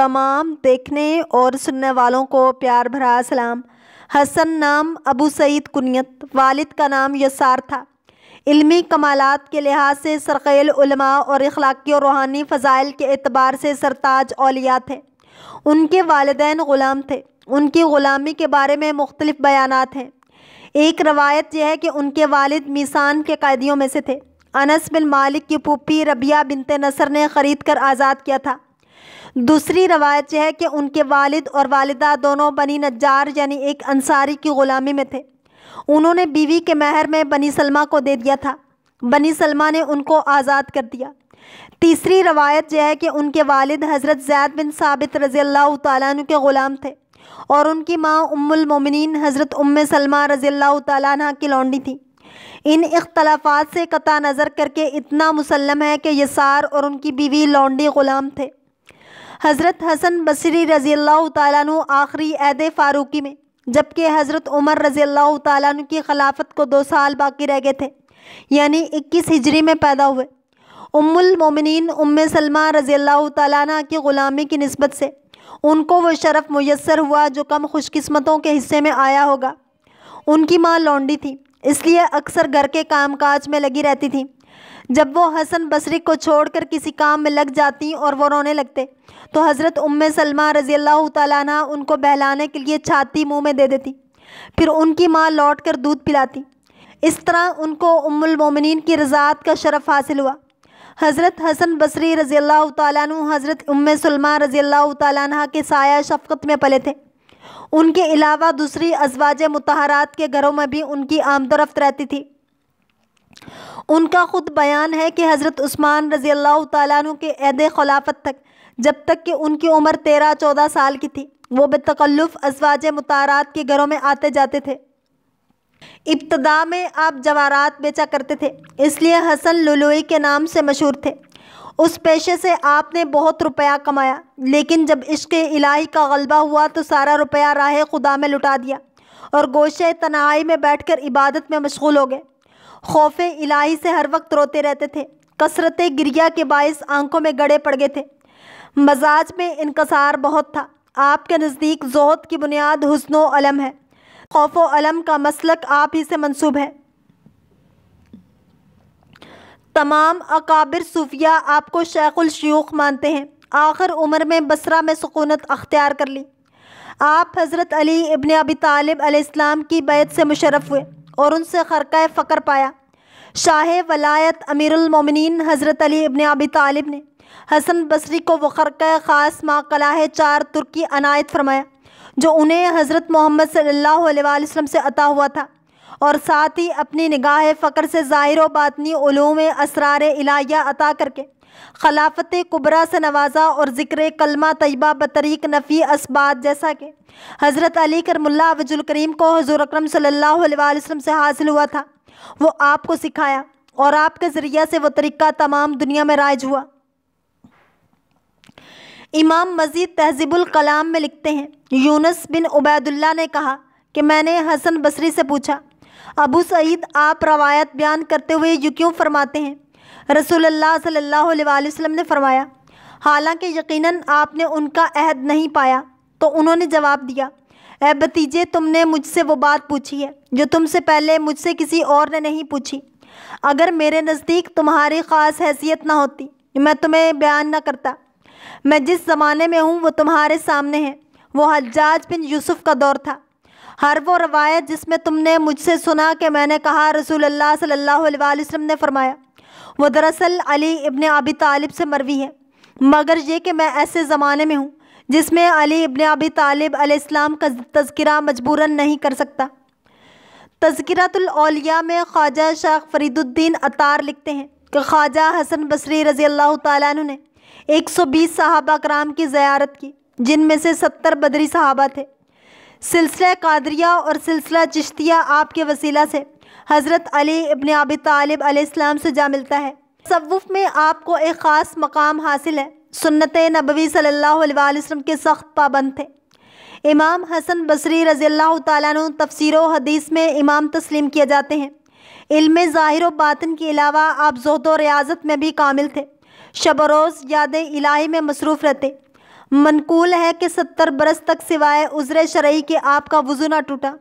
तमाम देखने और सुनने वालों को प्यार भरा सलाम हसन नाम अबू सईद कुनियत वालिद का नाम यसार था इल्मी कमालात के लिहाज से सरकेल उलमा और अखलाकी और रूहानी फ़जाइल के अतबार से सरताज अलिया थे उनके वालदेन ग़ुलाम थे उनकी ग़ुलामी के बारे में मुख्तलिफ़ बयान हैं एक रवायत यह है कि उनके वालिद मीसान के कैदियों में से थे अनस बिन मालिक की पुप्पी रबिया बिनते नसर ने ख़रीद कर आज़ाद किया था दूसरी रवायत यह है कि उनके वालिद और वालिदा दोनों बनी नजार यानी एक अंसारी की ग़ुलामी में थे उन्होंने बीवी के महर में बनी सलमा को दे दिया था बनी सलमा ने उनको आज़ाद कर दिया तीसरी रवायत यह है कि उनके वालिद हज़रत जैद बिन साबित रज़ी अल्लाह तु के ग़ुलाम थे और उनकी माँ उम्मिन हज़रत उम सलमा रज़ी अल्लाह तह की लौंडी थी इन इख्तलाफात से कता नज़र करके इतना मुसलम है कि यसार और उनकी बीवी लौंडी ग़ुलाम थे हज़रत हसन बसरी रज़ी अल्लाह तु आखिरी अहद फ़ारूकी में जबकि हज़रत उमर रज़ी अल्लाह तु की खिलाफत को दो साल बाकी रह गए थे यानी इक्कीस हिजरी में पैदा हुए उम्मुल मोमिनीन उम सलमा रज़ी अल्लाह तु की ग़ुलामी की नस्बत से उनको वो शरफ़ मैसर हुआ जो कम खुशकस्मतों के हिस्से में आया होगा उनकी माँ लौंडी थी इसलिए अक्सर घर के कामकाज में लगी रहती थी जब वो हसन बसरी को छोड़कर किसी काम में लग जाती और वो रोने लगते तो हज़रत उम्म सलमा रज़ी अल्लाह तला उनको बहलाने के लिए छाती मुंह में दे देती फिर उनकी माँ लौट कर दूध पिलाती इस तरह उनको उमुलमोमिन की रज़ात का शरफ़ हासिल हुआ हज़रत हसन बसरी रज़ी अल्लाह तु हज़रत उम सलमा रज़ी अल्लाह तह के साया शफ़क़त में पले थे उनके अलावा दूसरी अजवाज मतहरात के घरों में भी उनकी आमदोरफ़्त रहती थी उनका ख़ुद बयान है कि हज़रत उस्मान रज़ी अल्लाह तु के अहद खिलाफत तक जब तक कि उनकी उम्र तेरह चौदह साल की थी वो बेतकल्लुफ़ अजवाज मुतारात के घरों में आते जाते थे इब्तदा में आप जवारात बेचा करते थे इसलिए हसन लुलोई के नाम से मशहूर थे उस पेशे से आपने बहुत रुपया कमाया लेकिन जब इश्क इलाही का गलबा हुआ तो सारा रुपया राह खुदा में लुटा दिया और गोशे तनाई में बैठकर इबादत में मशगूल हो गए खौफ इलाही से हर वक्त रोते रहते थे कसरत गिरिया के बायस आंखों में गड़े पड़ गए थे मजाज में इनकसार बहुत था आपके नज़दीक जहद की बुनियाद हसन अलम है खौफ अलम का मसलक आप ही से मंसूब है तमाम अकाबिर सूफिया आपको शयूख मानते हैं आखिर उम्र में बसरा में सुकूनत अख्तियार कर ली आप हज़रत अली इबन अबी तालब अलैहिस्सलाम की बैत से मुशरफ हुए और उनसे खरका फ़कर पाया शाह वलायत अमीरमिन हज़रत अली इबन आबी तालिब ने हसन बसरी को वो ख़ास ख़ास कला चार तुर्की अनायत फरमाया जो उन्हें हज़रत मोहम्मद सल्लाम से अता हुआ था और साथ ही अपनी निगाह फ़कर से ज़ाहिर बातनी ूम असरार इलाया अता करके खलाफत कुबरा से नवाजा और ज़िक्र कलमा तयबा बतरीक नफ़ी इसबात जैसा कि हज़रत अली करमुल्ला करीम को हजूर अक्रम सल्ला से हासिल हुआ था वो आपको सिखाया और आपके ज़रिया से वह तरीक़ा तमाम दुनिया में राइज हुआ इमाम मजीद तहजीबुल कलाम में लिखते हैं यूनस बिन उबैदुल्ला ने कहा कि मैंने हसन बसरी से पूछा अबू सईद आप रवायत बयान करते हुए यूँ क्यों फरमाते हैं रसूलुल्लाह सल्लल्लाहु अलैहि वसल्लम ने फरमाया हालांकि यकीनन आपने उनका अहद नहीं पाया तो उन्होंने जवाब दिया ए भतीजे तुमने मुझसे वो बात पूछी है जो तुमसे पहले मुझसे किसी और ने नहीं पूछी अगर मेरे नज़दीक तुम्हारी ख़ास हैसियत ना होती मैं तुम्हें बयान ना करता मैं जिस ज़माने में हूँ वो तुम्हारे सामने है वो हज्जाज बिन यूसुफ़ का दौर था हर वो रवायत जिसमें तुमने मुझसे सुना कि मैंने कहा रसूल अल्लाह सल्लल्लाहु अलैहि वसल्लम ने फरमाया वो दरअसल अली इब्न अबी तालिब से मरवी है मगर ये कि मैं ऐसे ज़माने में हूँ जिसमें अली इब्न अबी तालिब अलैहिस्सलाम का तस्करा मजबूरन नहीं कर सकता तस्करतौलिया में ख्वाजा शाह फरीदुद्दीन अतार लिखते हैं कि ख्वाजा हसन बसरी रज़ी अल्लाह तु ने एक सौ बीस सहाबा कराम की ज़्यारत की जिनमें से सत्तर बदरी सहाबा थे सिलसिला कादरिया और सिलसिला चिश्तिया आपके वसीला से हज़रत अली इबन आबी तालिब आसमाम से जा मिलता है तसवुफ़ में आपको एक ख़ास मकाम हासिल है सुन्नत नबवी सल्ला वसम के सख्त पाबंद थे इमाम हसन बसरी रज़ी तु तफसर हदीस में इमाम तस्लीम किए जाते हैं इल्म ज़ाहिर बातन के अलावा आप जहद व रियाजत में भी कामिल थे शब रोज़ याद इलाही में मसरूफ़ रहते मनकूल है कि सत्तर बरस तक सिवाय उज़र शरा के आपका वज़ू ना टूटा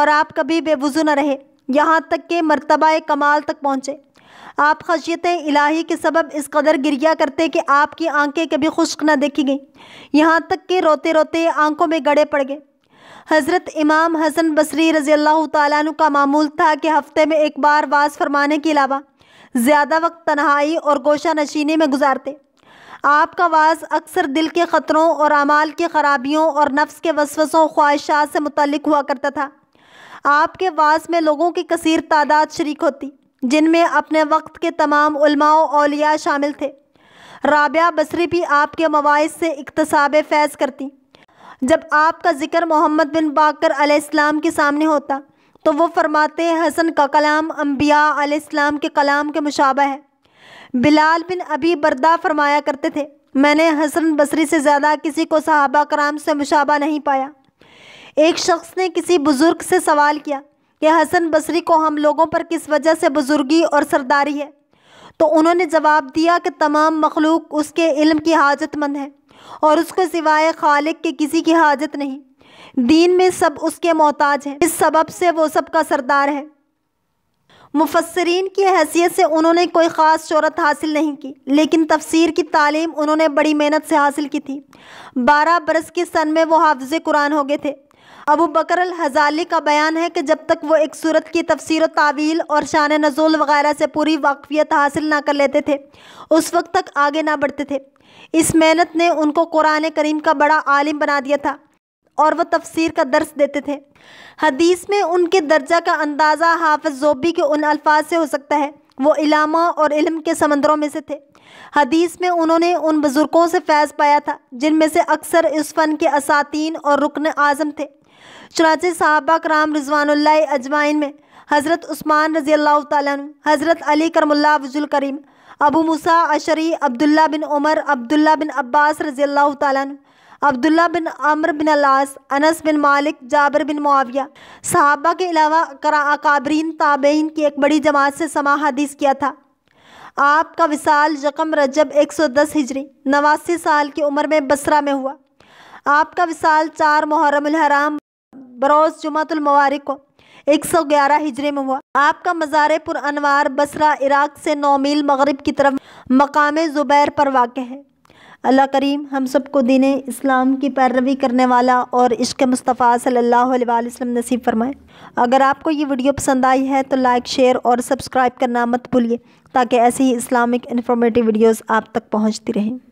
और आप कभी बेवज़ू न रहे यहाँ तक के मरतबा कमाल तक पहुँचे आप खशियत इलाही के सबब इस कदर गिरिया करते कि आपकी आंखें कभी खुश्क न देखी गईं यहाँ तक कि रोते रोते आंखों में गड़े पड़ गए हज़रत इमाम हसन बसरी रज़ी अल्लाह तु का मामूल था कि हफ्ते में एक बार वाज फरमाने के अलावा ज़्यादा वक्त तन्हाई और गोशा नशीनी में गुजारते आपका वाज अक्सर दिल के ख़तरों और अमाल की खराबियों और नफ्स के वसवसों ख्वाहिशात से मुतल हुआ करता था आपके वास में लोगों की कसीर तादाद शरीक होती जिनमें अपने वक्त के तमाम उलमाओं अलिया शामिल थे राबिया बसरी भी आपके मवाद से इकतसाब फैज़ करती जब आपका ज़िक्र मोहम्मद बिन बाकर अलैहिस्सलाम के सामने होता तो वो फरमाते हैं हसन का कलाम अम्बिया अलैहिस्सलाम के कलाम के मुशाबा है बिलाल बिन अभी बरदा फरमाया करते थे मैंने हसन बसरी से ज़्यादा किसी को सहाबा कराम से मुशाबा नहीं पाया एक शख्स ने किसी बुज़ुर्ग से सवाल किया कि हसन बसरी को हम लोगों पर किस वजह से बुज़ुर्गी और सरदारी है तो उन्होंने जवाब दिया कि तमाम मखलूक उसके इल्म की हाजतमंद है और उसके सिवाय खालिक के किसी की हाजत नहीं दीन में सब उसके मोहताज हैं इस सबब से वो सबका सरदार है मुफसरीन की हैसियत से उन्होंने कोई ख़ास शहरत हासिल नहीं की लेकिन तफसीर की तालीम उन्होंने बड़ी मेहनत से हासिल की थी बारह बरस के सन में वो हाफज कुरान हो गए थे अबू बकर हजाली का बयान है कि जब तक वो एक सूरत की तफसीर तावील और शान नजूल वगैरह से पूरी वाकफियत हासिल ना कर लेते थे उस वक्त तक आगे ना बढ़ते थे इस मेहनत ने उनको कुरान करीम का बड़ा आलिम बना दिया था और वह तफसीर का दर्स देते थे हदीस में उनके दर्जा का अंदाज़ा हाफ जोबी के उन अल्फाज से हो सकता है वो इलामा और इलम के समंदरों में से थे हदीस में उन्होंने उन बुज़ुर्गों से फैज़ पाया था जिनमें से अक्सर इस फ़न के असातीन और रुकन आज़म थे चुनाच साहबा कराम रिजवान अजमाइन में हज़रत उस्मान रज़ी अल्लाह तन हज़रत अली करमुल्ला वजुल करीम अबू मूसा अशरी अब्दुल्ला बिन उमर अब्दुल्ला बिन अब्बास रज़ी अल्लाह तन अब्दुल्ला बिन अमर बिन अलास अनस बिन मालिक जाबर बिन मुआविया साहबा के अलावा काबरीन ताबेन की एक बड़ी जमात से समा हदीस किया था आपका विशाल जकम रजब 110 हिजरी नवासी साल की उम्र में बसरा में हुआ आपका विशाल चार मुहर्रम बरोज़ जुमतुलमवारक को 111 हिजरे में हुआ आपका मज़ार पुर अनवार बसरा इराक से नौ मील मगरब की तरफ मकाम ज़ुबैर पर वाक़ है अल्लाह करीम हम सबको दीन इस्लाम की पैरवी करने वाला और इश्क मुस्तफ़ा सल्लल्लाहु अलैहि वसल्लम नसीब फरमाए अगर आपको ये वीडियो पसंद आई है तो लाइक शेयर और सब्सक्राइब करना मत भूलिए ताकि ऐसी ही इस्लामिक इन्फॉर्मेटिव वीडियोस आप तक पहुंचती रहें